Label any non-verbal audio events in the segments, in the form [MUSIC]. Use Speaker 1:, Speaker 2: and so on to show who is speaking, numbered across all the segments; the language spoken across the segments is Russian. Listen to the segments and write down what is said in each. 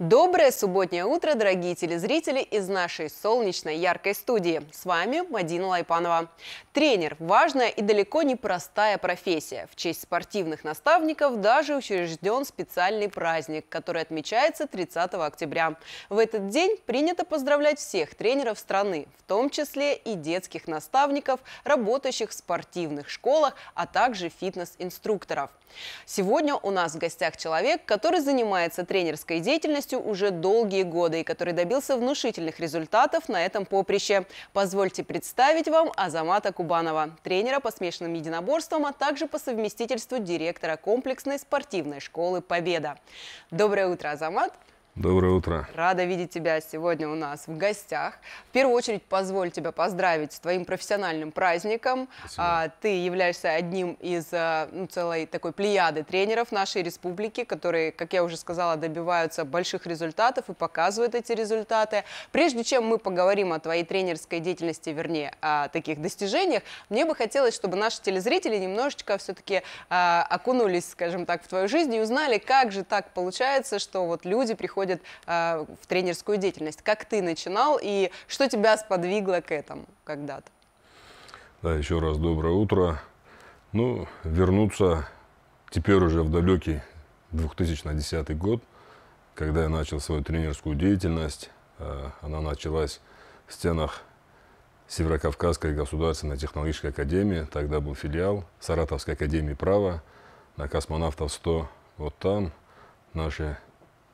Speaker 1: Доброе субботнее утро, дорогие телезрители из нашей солнечной яркой студии. С вами Мадина Лайпанова. Тренер – важная и далеко не простая профессия. В честь спортивных наставников даже учрежден специальный праздник, который отмечается 30 октября. В этот день принято поздравлять всех тренеров страны, в том числе и детских наставников, работающих в спортивных школах, а также фитнес-инструкторов. Сегодня у нас в гостях человек, который занимается тренерской деятельностью деятельностью уже долгие годы и который добился внушительных результатов на этом поприще. Позвольте представить вам Азамата Кубанова, тренера по смешанным единоборствам, а также по совместительству директора комплексной спортивной школы «Победа». Доброе утро, Азамат!
Speaker 2: Доброе утро.
Speaker 1: Рада видеть тебя сегодня у нас в гостях. В первую очередь позволь тебя поздравить с твоим профессиональным праздником. Спасибо. А, ты являешься одним из а, ну, целой такой плеяды тренеров нашей республики, которые, как я уже сказала, добиваются больших результатов и показывают эти результаты. Прежде чем мы поговорим о твоей тренерской деятельности, вернее, о таких достижениях, мне бы хотелось, чтобы наши телезрители немножечко все-таки а, окунулись, скажем так, в твою жизнь и узнали, как же так получается, что вот люди приходят переходит э, в тренерскую деятельность. Как ты начинал и что тебя сподвигло к этому когда-то?
Speaker 2: Да, еще раз доброе утро. Ну, вернуться теперь уже в далекий 2010 год, когда я начал свою тренерскую деятельность. Э, она началась в стенах Северокавказской государственной технологической академии. Тогда был филиал Саратовской академии права на космонавтов 100. Вот там наши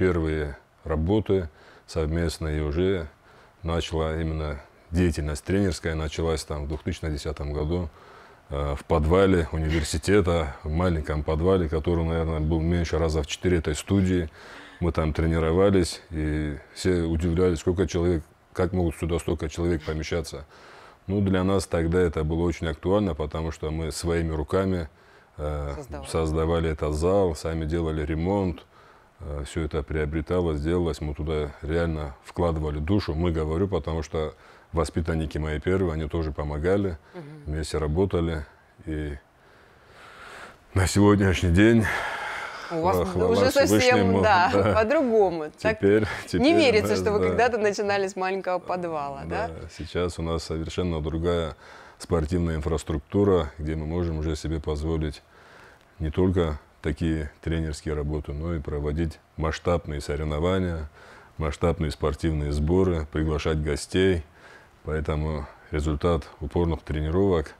Speaker 2: первые работы совместно и уже начала именно деятельность тренерская, началась там в 2010 году э, в подвале университета, в маленьком подвале, который, наверное, был меньше раза в четыре этой студии. Мы там тренировались, и все удивлялись, сколько человек, как могут сюда столько человек помещаться. Ну, для нас тогда это было очень актуально, потому что мы своими руками э, создавали. создавали этот зал, сами делали ремонт, Э, все это приобретало, делалось, мы туда реально вкладывали душу. Мы говорю, потому что воспитанники мои первые, они тоже помогали, угу. вместе работали. И на сегодняшний день у вас Ах, уже совсем, да, [LAUGHS] да.
Speaker 1: по-другому. Теперь, теперь, не верится, что вы да. когда-то начинали с маленького э, подвала, да, да?
Speaker 2: Сейчас у нас совершенно другая спортивная инфраструктура, где мы можем уже себе позволить не только такие тренерские работы, но ну и проводить масштабные соревнования, масштабные спортивные сборы, приглашать гостей. Поэтому результат упорных тренировок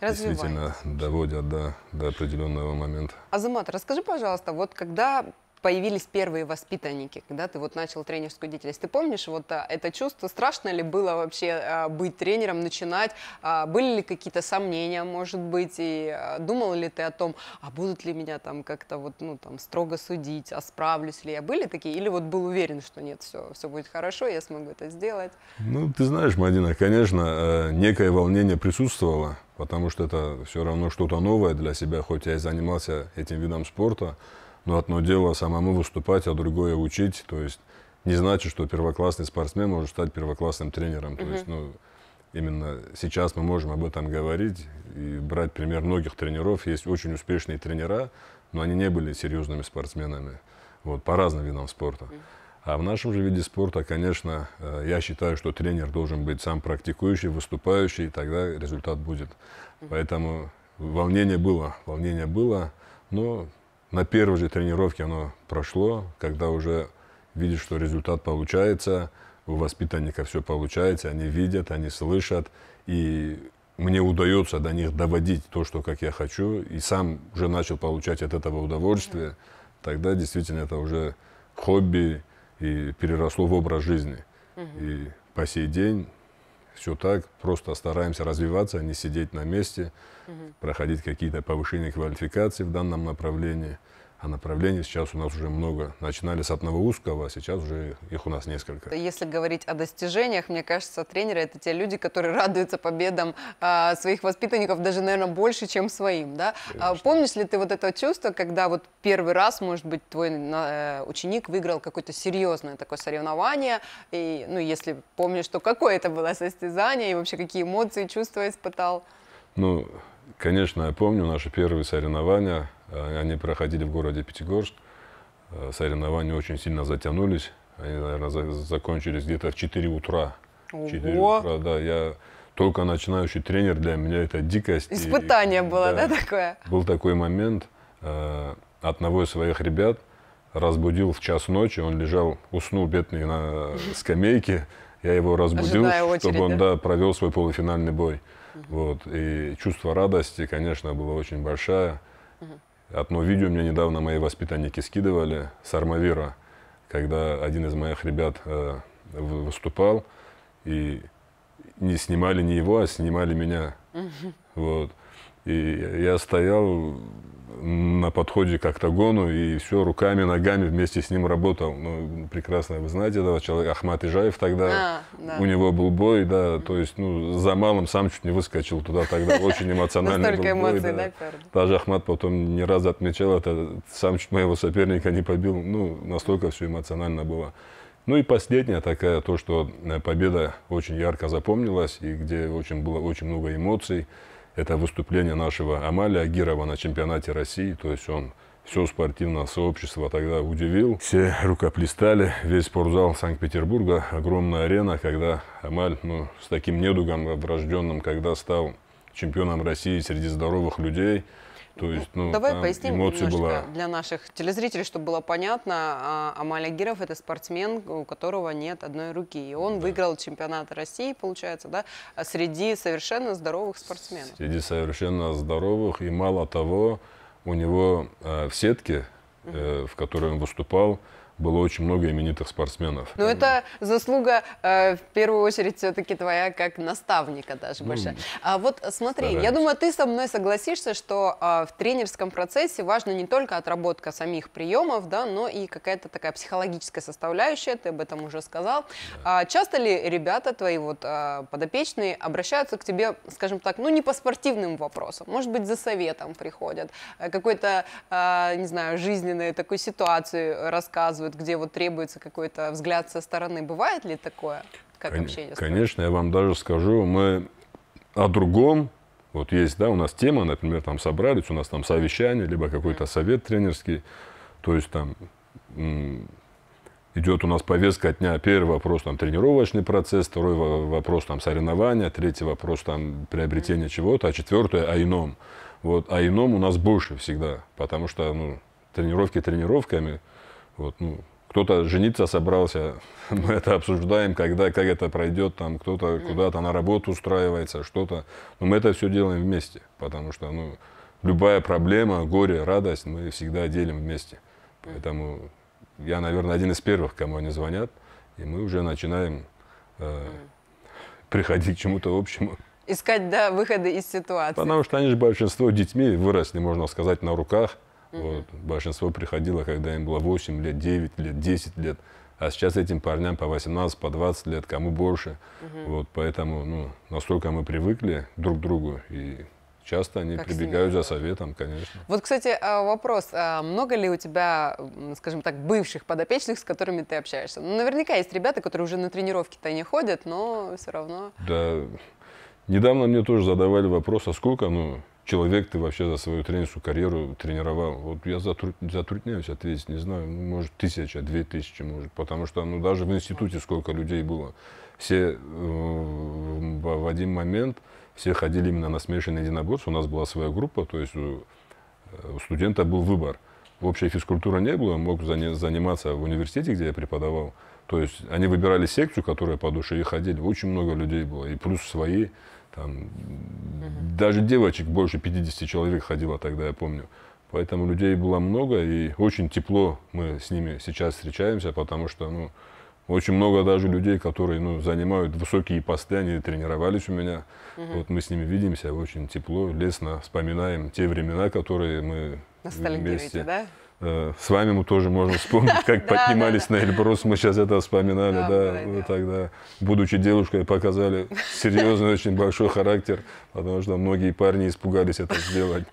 Speaker 1: действительно
Speaker 2: доводят до, до определенного момента.
Speaker 1: Азамат, расскажи, пожалуйста, вот когда появились первые воспитанники, когда ты вот начал тренерскую деятельность. Ты помнишь вот а, это чувство? Страшно ли было вообще а, быть тренером, начинать? А, были ли какие-то сомнения, может быть? И думал ли ты о том, а будут ли меня там как-то вот, ну, там, строго судить, а справлюсь ли я? Были такие? Или вот был уверен, что нет, все, все будет хорошо, я смогу это сделать?
Speaker 2: Ну, ты знаешь, Мадина, конечно, э, некое волнение присутствовало, потому что это все равно что-то новое для себя, хоть я и занимался этим видом спорта, но ну, одно дело самому выступать, а другое учить. То есть не значит, что первоклассный спортсмен может стать первоклассным тренером. То есть, ну, именно сейчас мы можем об этом говорить и брать пример многих тренеров. Есть очень успешные тренера, но они не были серьезными спортсменами. Вот, по разным видам спорта. А в нашем же виде спорта, конечно, э, я считаю, что тренер должен быть сам практикующий, выступающий, и тогда результат будет. Поэтому волнение было, волнение было, но на первой же тренировке оно прошло, когда уже видишь, что результат получается, у воспитанника все получается, они видят, они слышат, и мне удается до них доводить то, что как я хочу, и сам уже начал получать от этого удовольствие, тогда действительно это уже хобби и переросло в образ жизни. И по сей день все так, просто стараемся развиваться, а не сидеть на месте, угу. проходить какие-то повышения квалификации в данном направлении а направлений сейчас у нас уже много. Начинали с одного узкого, а сейчас уже их у нас несколько.
Speaker 1: Если говорить о достижениях, мне кажется, тренеры — это те люди, которые радуются победам а, своих воспитанников даже, наверное, больше, чем своим, да? А, помнишь ли ты вот это чувство, когда вот первый раз, может быть, твой на, э, ученик выиграл какое-то серьезное такое соревнование, и, ну, если помнишь, что какое это было состязание, и вообще какие эмоции, чувства испытал?
Speaker 2: Ну, конечно, я помню наши первые соревнования — Э, они проходили в городе Пятигорск. Э, соревнования очень сильно затянулись. Они, наверное, закончились где-то в 4 утра.
Speaker 1: Ого! 4 утра,
Speaker 2: да. Я только начинающий тренер, для меня это дикость. Испытание
Speaker 1: и, было, да, да, такое?
Speaker 2: Был такой момент. Э, одного из своих ребят разбудил в час ночи. Он лежал, уснул бедный на скамейке. Я его разбудил, очередь, чтобы он да? провел свой полуфинальный бой. Uh вот. И чувство радости, конечно, было очень большое. Uh Одно видео мне недавно мои воспитанники скидывали с Армавира, когда один из моих ребят э, выступал, и не снимали не его, а снимали меня. Вот. И я стоял, на подходе к октагону и все руками, ногами вместе с ним работал. Ну, прекрасно, вы знаете этого человека, Ахмат Ижаев тогда, а, да. у него был бой, да, то есть, ну, за малым сам чуть не выскочил туда тогда, очень эмоциональный был бой, да Даже Ахмат потом не раз отмечал это, сам чуть моего соперника не побил, ну, настолько все эмоционально было. Ну и последняя такая, то, что э, победа очень ярко запомнилась, и где очень было очень много эмоций, это выступление нашего Амаля Агирова на чемпионате России. То есть он все спортивное сообщество тогда удивил. Все рукоплестали, весь спортзал Санкт-Петербурга, огромная арена, когда Амаль ну, с таким недугом врожденным, когда стал чемпионом России среди здоровых людей – то есть,
Speaker 1: ну, Давай поясним немножко была... для наших телезрителей, чтобы было понятно. А, Амаль Агиров – это спортсмен, у которого нет одной руки. И он да. выиграл чемпионат России, получается, да, среди совершенно здоровых спортсменов.
Speaker 2: Среди совершенно здоровых. И мало того, у него э, в сетке, э, в которой он выступал, было очень много именитых спортсменов. Ну это
Speaker 1: заслуга э, в первую очередь все-таки твоя как наставника даже ну, больше. А вот смотри, стараюсь. я думаю, ты со мной согласишься, что э, в тренерском процессе важно не только отработка самих приемов, да, но и какая-то такая психологическая составляющая, ты об этом уже сказал. Да. А часто ли ребята твои вот э, подопечные обращаются к тебе, скажем так, ну не по спортивным вопросам, может быть, за советом приходят, э, какой-то, э, не знаю, жизненной такой ситуации рассказывают, вот где вот требуется какой-то взгляд со стороны. Бывает ли такое? Как Кон- общение? Конечно,
Speaker 2: я вам даже скажу, мы о другом, вот есть, да, у нас тема, например, там собрались, у нас там совещание, либо какой-то совет тренерский, то есть там идет у нас повестка дня. Первый вопрос там тренировочный процесс, второй вопрос там соревнования, третий вопрос там приобретение чего-то, а четвертый о ином. Вот о ином у нас больше всегда, потому что ну, тренировки тренировками – вот, ну, кто-то жениться собрался, [LAUGHS] мы это обсуждаем, когда, как это пройдет, там кто-то куда-то на работу устраивается, что-то. Но мы это все делаем вместе, потому что ну, любая проблема, горе, радость мы всегда делим вместе. Поэтому я, наверное, один из первых, кому они звонят, и мы уже начинаем э, приходить к чему-то общему.
Speaker 1: Искать да, выходы из ситуации. Потому
Speaker 2: что они же большинство детьми выросли, можно сказать, на руках Угу. Вот. Большинство приходило, когда им было 8 лет, 9 лет, 10 лет. А сейчас этим парням по 18, по 20 лет, кому больше. Угу. Вот, поэтому ну, настолько мы привыкли друг к другу. И часто они как прибегают за советом, конечно. Вот,
Speaker 1: кстати, а, вопрос. А, много ли у тебя, скажем так, бывших подопечных, с которыми ты общаешься? Ну, наверняка есть ребята, которые уже на тренировки-то не ходят, но все равно...
Speaker 2: Да. Недавно мне тоже задавали вопрос, а сколько, ну, человек ты вообще за свою тренерскую карьеру тренировал? Вот я затру... затрудняюсь ответить, не знаю, ну, может, тысяча, две тысячи, может, потому что, ну, даже в институте сколько людей было. Все э, в один момент, все ходили именно на смешанные единоборства, у нас была своя группа, то есть у, э, у студента был выбор. Общей физкультура не было, мог заниматься в университете, где я преподавал. То есть они выбирали секцию, которая по душе, и ходили. Очень много людей было, и плюс свои там, угу. Даже девочек больше 50 человек ходило тогда, я помню. Поэтому людей было много, и очень тепло мы с ними сейчас встречаемся, потому что ну, очень много даже людей, которые ну, занимают высокие посты, они тренировались у меня. Угу. Вот мы с ними видимся, очень тепло, лестно вспоминаем те времена, которые мы
Speaker 1: вместе.
Speaker 2: да? Э, с вами мы тоже можем вспомнить, [LAUGHS] как поднимались на Эльбрус, мы сейчас это вспоминали, да, тогда, будучи девушкой, показали [LAUGHS] серьезный, очень большой характер, потому что многие парни испугались это сделать.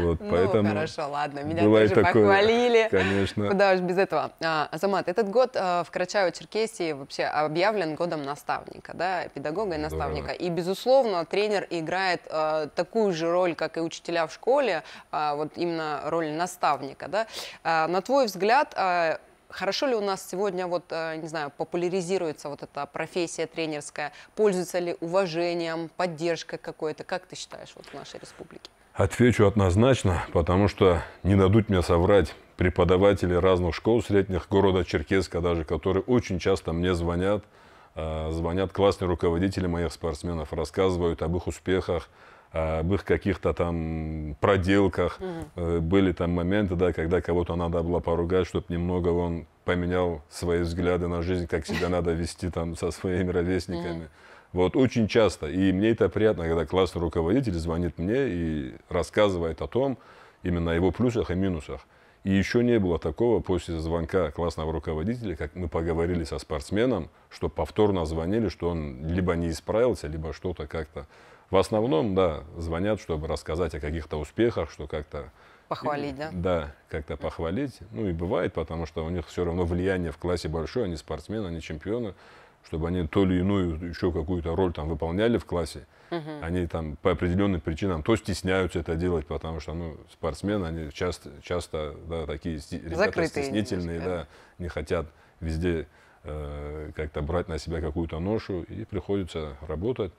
Speaker 2: Вот, ну, поэтому хорошо, ладно,
Speaker 1: меня тоже такое, похвалили. Конечно. Куда уж без этого. А, Азамат, этот год э, в Карачаево-Черкесии вообще объявлен годом наставника, да, педагога и наставника. Здорово. И, безусловно, тренер играет а, такую же роль, как и учителя в школе, а, вот именно роль наставника, да. А, на твой взгляд, а, хорошо ли у нас сегодня, вот, э, не знаю, популяризируется вот эта профессия тренерская, пользуется ли уважением, поддержкой какой-то, как ты считаешь, вот в нашей республике?
Speaker 2: Отвечу однозначно, потому что не дадут мне соврать преподаватели разных школ средних города Черкеска даже, которые очень часто мне звонят, э, звонят классные руководители моих спортсменов, рассказывают об их успехах, об их каких-то там проделках. Угу. Были там моменты, да, когда кого-то надо было поругать, чтобы немного он поменял свои взгляды на жизнь, как себя надо вести там со своими ровесниками. Угу. Вот очень часто. И мне это приятно, когда классный руководитель звонит мне и рассказывает о том, именно о его плюсах и минусах. И еще не было такого после звонка классного руководителя, как мы поговорили со спортсменом, что повторно звонили, что он либо не исправился, либо что-то как-то. В основном, да, звонят, чтобы рассказать о каких-то успехах, что как-то...
Speaker 1: Похвалить, да?
Speaker 2: Да, как-то похвалить. Ну и бывает, потому что у них все равно влияние в классе большое, они спортсмены, они чемпионы чтобы они то или иную еще какую-то роль там выполняли в классе, угу. они там по определенным причинам то стесняются это делать, потому что ну, спортсмены, они часто, часто да, такие Закрытые ребята стеснительные, да? не хотят везде э, как-то брать на себя какую-то ношу, и приходится работать.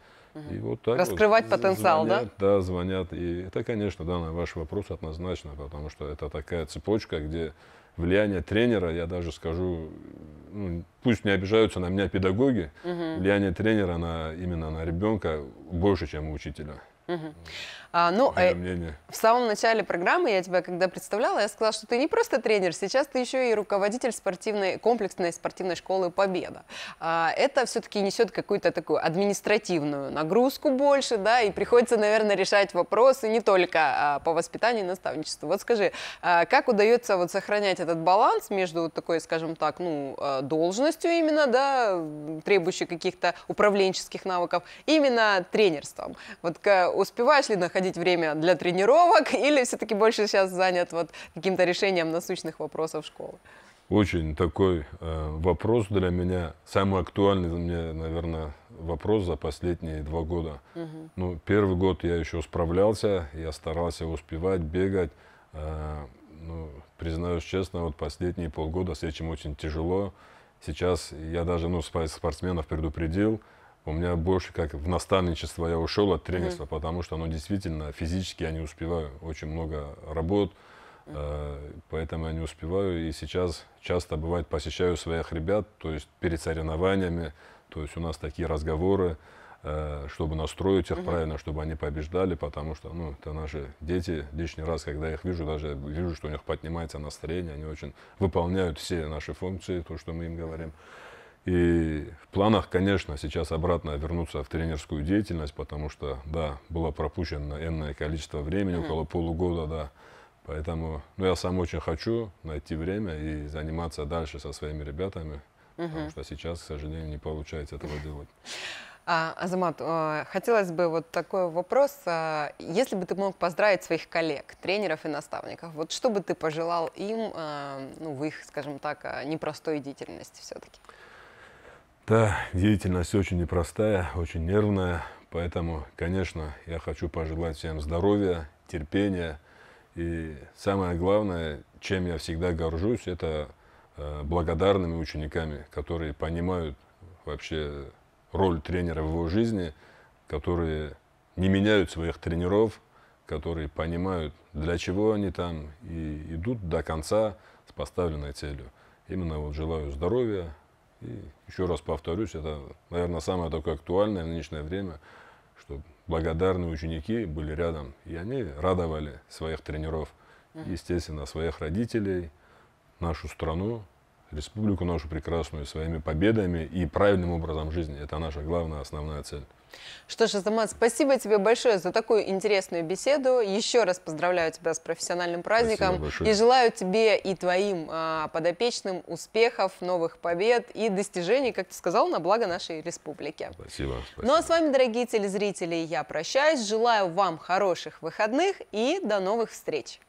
Speaker 2: И вот так Раскрывать вот потенциал, звонят, да? Да, звонят. И это, конечно, да, на ваш вопрос однозначно, потому что это такая цепочка, где влияние тренера, я даже скажу, ну, пусть не обижаются на меня педагоги, угу. влияние тренера на, именно на ребенка больше, чем у учителя.
Speaker 1: Угу. А, ну, э, в самом начале программы я тебя когда представляла, я сказала, что ты не просто тренер, сейчас ты еще и руководитель спортивной, комплексной спортивной школы «Победа». А, это все-таки несет какую-то такую административную нагрузку больше, да, и приходится, наверное, решать вопросы не только а, по воспитанию и наставничеству. Вот скажи, а, как удается вот сохранять этот баланс между вот такой, скажем так, ну, а, должностью именно, да, требующей каких-то управленческих навыков, именно тренерством? Вот успеваешь ли находить время для тренировок [LAUGHS] или все-таки больше сейчас занят вот каким-то решением насущных вопросов школы?
Speaker 2: Очень такой э, вопрос для меня, самый актуальный для меня, наверное, вопрос за последние два года. Угу. Ну, первый год я еще справлялся, я старался успевать, бегать. Э, ну, признаюсь честно, вот последние полгода с этим очень тяжело. Сейчас я даже ну, спортсменов предупредил, у меня больше как в наставничество я ушел от тренерства, mm-hmm. потому что оно ну, действительно физически я не успеваю. Очень много работ, mm-hmm. э, поэтому я не успеваю. И сейчас часто бывает посещаю своих ребят, то есть перед соревнованиями, то есть у нас такие разговоры, э, чтобы настроить их mm-hmm. правильно, чтобы они побеждали, потому что, ну, это наши дети. Лишний раз, когда я их вижу, даже вижу, что у них поднимается настроение, они очень выполняют все наши функции, то, что мы им говорим. Mm-hmm. И в планах, конечно, сейчас обратно вернуться в тренерскую деятельность, потому что, да, было пропущено энное количество времени, mm-hmm. около полугода, да. Поэтому ну, я сам очень хочу найти время и заниматься дальше со своими ребятами, mm-hmm. потому что сейчас, к сожалению, не получается этого делать. [LAUGHS]
Speaker 1: А, Азамат, э, хотелось бы вот такой вопрос. Э, если бы ты мог поздравить своих коллег, тренеров и наставников, вот что бы ты пожелал им э, ну, в их, скажем так, непростой деятельности все-таки?
Speaker 2: Да, деятельность очень непростая, очень нервная, поэтому, конечно, я хочу пожелать всем здоровья, терпения. И самое главное, чем я всегда горжусь, это э, благодарными учениками, которые понимают вообще роль тренера в его жизни, которые не меняют своих тренеров, которые понимают, для чего они там, и идут до конца с поставленной целью. Именно вот желаю здоровья, и еще раз повторюсь, это, наверное, самое такое актуальное в нынешнее время, что благодарные ученики были рядом, и они радовали своих тренеров, естественно, своих родителей, нашу страну республику нашу прекрасную своими победами и правильным образом жизни. Это наша главная, основная цель.
Speaker 1: Что ж, Азамат, спасибо тебе большое за такую интересную беседу. Еще раз поздравляю тебя с профессиональным праздником. И желаю тебе и твоим а, подопечным успехов, новых побед и достижений, как ты сказал, на благо нашей республики. Спасибо, спасибо. Ну а с вами, дорогие телезрители, я прощаюсь. Желаю вам хороших выходных и до новых встреч.